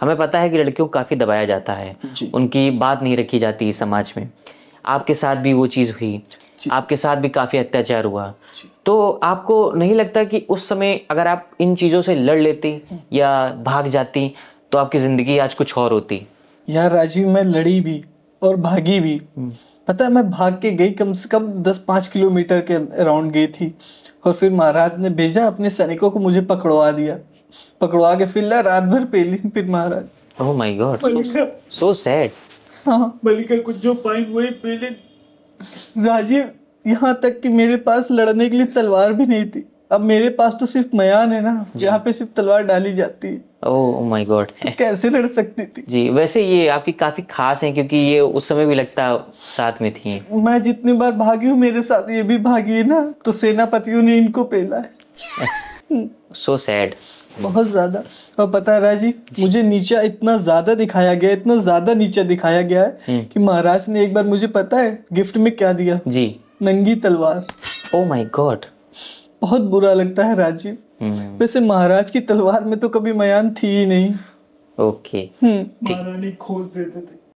हमें पता है कि लड़कियों को काफ़ी दबाया जाता है उनकी बात नहीं रखी जाती समाज में आपके साथ भी वो चीज़ हुई आपके साथ भी काफ़ी अत्याचार हुआ तो आपको नहीं लगता कि उस समय अगर आप इन चीज़ों से लड़ लेती या भाग जाती तो आपकी ज़िंदगी आज कुछ और होती यार राजीव मैं लड़ी भी और भागी भी हम्म। पता है मैं भाग के गई कम से कम दस पाँच किलोमीटर के अराउंड गई थी और फिर महाराज ने भेजा अपने सैनिकों को मुझे पकड़वा दिया पकड़वा के फिर ला रात भर पेली फिर महाराज oh my god so sad हाँ का कुछ जो पाई वही पेली राजीव यहाँ तक कि मेरे पास लड़ने के लिए तलवार भी नहीं थी अब मेरे पास तो सिर्फ मयान है ना जहाँ पे सिर्फ तलवार डाली जाती है ओह माय गॉड कैसे लड़ सकती थी जी वैसे ये आपकी काफी खास हैं क्योंकि ये उस समय भी लगता साथ में थी मैं जितनी बार भागी हूँ मेरे साथ ये भी भागी है ना तो सेनापतियों ने इनको पेला है सो so सैड बहुत ज़्यादा और पता है राजी मुझे नीचा इतना ज़्यादा दिखाया गया इतना ज़्यादा नीचा दिखाया गया है हम्म। कि महाराज ने एक बार मुझे पता है गिफ्ट में क्या दिया जी नंगी तलवार ओ माय गॉड बहुत बुरा लगता है राजीव हम्म। वैसे महाराज की तलवार में तो कभी मयान थी ही नहीं ओके हम्म। महारानी खोज देते थे